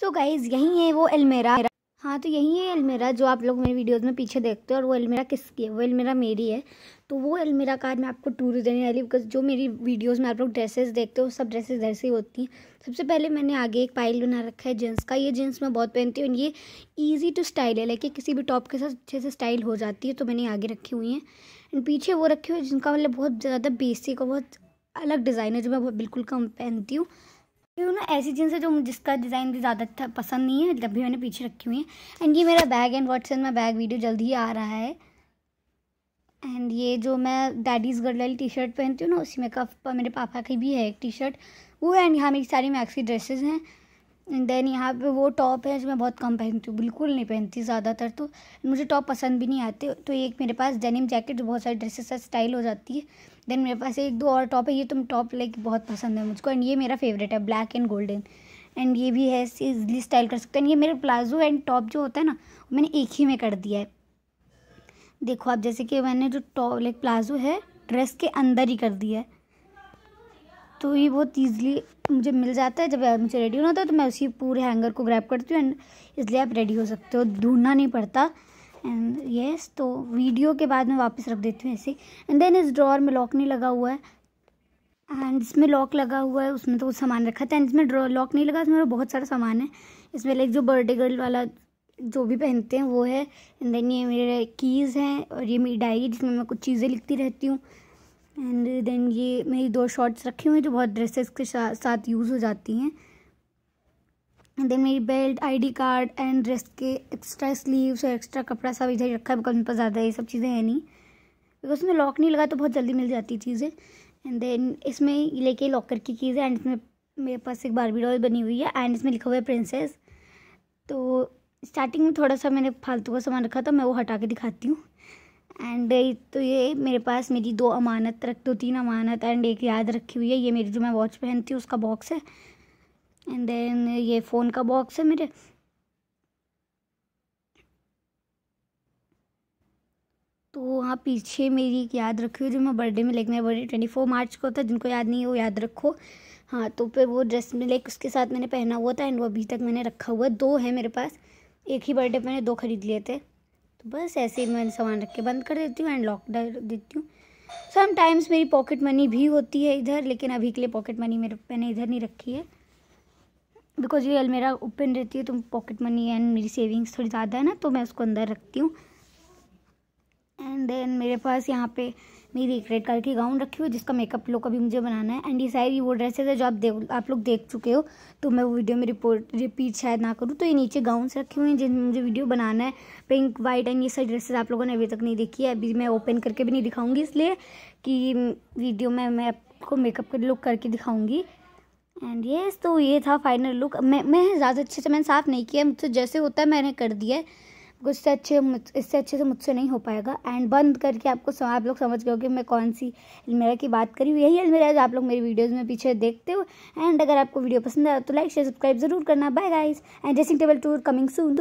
so guys यही है वो अलमेरा हाँ तो यही है अलमेरा जो आप लोग मेरे वीडियोस में पीछे देखते हो और वो अलमेरा किसकी है वो अलमेरा मेरी है तो वो अलमेरा कार्ड मैं आपको टूर देने वाली बिकॉज जो मेरी वीडियोस में आप लोग ड्रेसेस देखते हो सब ड्रेसेस इधर से होती हैं सबसे पहले मैंने आगे एक पाइल बना रखा है जींस का ये जींस मैं बहुत पहनती हूँ ये ईजी टू स्टाइल है लेकिन किसी भी टॉप के साथ अच्छे से स्टाइल हो जाती है तो मैंने आगे रखी हुई हैं एंड पीछे वो रखी हुई है जिनका मतलब बहुत ज़्यादा बेसिक और बहुत अलग डिज़ाइन है जो मैं बिल्कुल कम पहनती हूँ ये ना ऐसी जींस है जो जिसका डिज़ाइन भी ज़्यादा अच्छा पसंद नहीं है जब भी मैंने पीछे रखी हुई है एंड ये मेरा बैग एंड व्हाट्सएप में बैग वीडियो जल्दी ही आ रहा है एंड ये जो मैं डैडीज़ गर्ल वाली टी शर्ट पहनती हूँ ना उसी में का मेरे पापा की भी है एक टी शर्ट वो एंड यहाँ मेरी सारी मैक्सी ड्रेसेस हैं देन यहाँ पे वो टॉप है जो मैं बहुत कम पहनती हूँ बिल्कुल नहीं पहनती ज़्यादातर तो मुझे टॉप पसंद भी नहीं आते तो एक मेरे पास डेनिम जैकेट जो बहुत सारी ड्रेसेस का स्टाइल हो जाती है देन मेरे पास एक दो और टॉप है ये तुम टॉप लाइक बहुत पसंद है मुझको एंड ये मेरा फेवरेट है ब्लैक एंड गोल्डन एंड ये भी है इजली स्टाइल कर सकते हैं ये मेरा प्लाजो एंड टॉप जो होता है ना मैंने एक ही में कर दिया है देखो आप जैसे कि मैंने जो टॉप लाइक प्लाजो है ड्रेस के अंदर ही कर दिया है तो ये बहुत ईजिली मुझे मिल जाता है जब मुझे रेडी होना होता है तो मैं उसी पूरे हैंगर को ग्रैप करती हूँ एंड इसलिए आप रेडी हो सकते हो ढूंढना नहीं पड़ता एंड येस yes, तो वीडियो के बाद मैं वापस रख देती हूँ ऐसे एंड देन इस ड्रॉर में लॉक नहीं लगा हुआ है एंड इसमें लॉक लगा हुआ है उसमें तो कुछ सामान रखा था एंड इसमें ड्रॉ लॉक नहीं लगा उसमें बहुत सारा सामान है इसमें लाइक जो बर्थडे गर्ल वाला जो भी पहनते हैं वो है एंड देन ये मेरे कीज़ हैं और ये मेरी डायरी जिसमें मैं कुछ चीज़ें लिखती रहती हूँ एंड देन ये मेरी दो शॉर्ट्स रखी हुई हैं जो बहुत ड्रेसेस के साथ यूज़ हो जाती हैं एंड देन मेरी belt ID card and dress के एक्स्ट्रा स्लीव्स और एक्स्ट्रा कपड़ा सब इधर रखा है बिकॉज मेरे पास ज़्यादा ये सब चीज़ें हैं नहीं बिकॉज उसमें लॉक नहीं लगा तो बहुत जल्दी मिल जाती चीज़ें एंड देन इसमें लेके लॉकर की चीज़ है एंड इसमें मेरे पास एक बारबी डॉल बनी हुई है एंड इसमें लिखा हुआ है प्रिंसेस तो स्टार्टिंग में थोड़ा सा मैंने फालतू का सामान रखा था मैं वो हटा के दिखाती हूँ एंड तो ये मेरे पास मेरी दो अमानत रख दो तीन अमानत एंड एक याद रखी हुई है ये मेरी जो मैं वॉच पहनती हूँ उसका बॉक्स है एंड देन ये फ़ोन का बॉक्स है मेरे तो वहाँ पीछे मेरी एक याद रखी हुई जो मैं बर्थडे में लेकर मेरा बर्थडे ट्वेंटी फोर मार्च को था जिनको याद नहीं है वो याद रखो हाँ तो फिर वो ड्रेस में लाइक उसके साथ मैंने पहना हुआ था एंड वो अभी तक मैंने रखा हुआ दो है मेरे पास एक ही बर्थडे मैंने दो खरीद लिए थे बस ऐसे ही मैं सामान रख के बंद कर देती हूँ एंड लॉक डाल देती हूँ समटाइम्स मेरी पॉकेट मनी भी होती है इधर लेकिन अभी के लिए पॉकेट मनी मेरे मैंने इधर नहीं रखी है बिकॉज ये अलमेरा ओपन रहती है तो पॉकेट मनी एंड मेरी सेविंग्स थोड़ी ज़्यादा है ना तो मैं उसको अंदर रखती हूँ एंड देन मेरे पास यहाँ पे मेरी एक रेड कलर की गाउन रखी हुई जिसका मेकअप लुक अभी मुझे बनाना है एंड ये सारी वो ड्रेसेस है जो आप देख आप लोग देख चुके हो तो मैं वो वीडियो में रिपोर्ट रिपीट शायद ना करूँ तो ये नीचे गाउन्स रखी हुई हैं जिनमें मुझे वीडियो बनाना है पिंक वाइट एंड ये सारी ड्रेसेस आप लोगों ने अभी तक नहीं देखी है अभी मैं ओपन करके भी नहीं दिखाऊँगी इसलिए कि वीडियो में मैं आपको मेकअप का लुक करके दिखाऊँगी एंड येस तो ये था फाइनल लुक मैं मैं ज़्यादा अच्छे से मैंने साफ़ नहीं किया मुझसे जैसे होता है मैंने कर दिया है गुस्से अच्छे इससे अच्छे से मुझसे नहीं हो पाएगा एंड बंद करके आपको सम, आप लोग समझ गए हो कि मैं कौन सी अलमेरा की बात करी हूँ यही अलमेरा जो आप लोग मेरी वीडियोज़ में पीछे देखते हो एंड अगर आपको वीडियो पसंद आया तो लाइक शेयर सब्सक्राइब जरूर करना bye guys and dressing table tour coming soon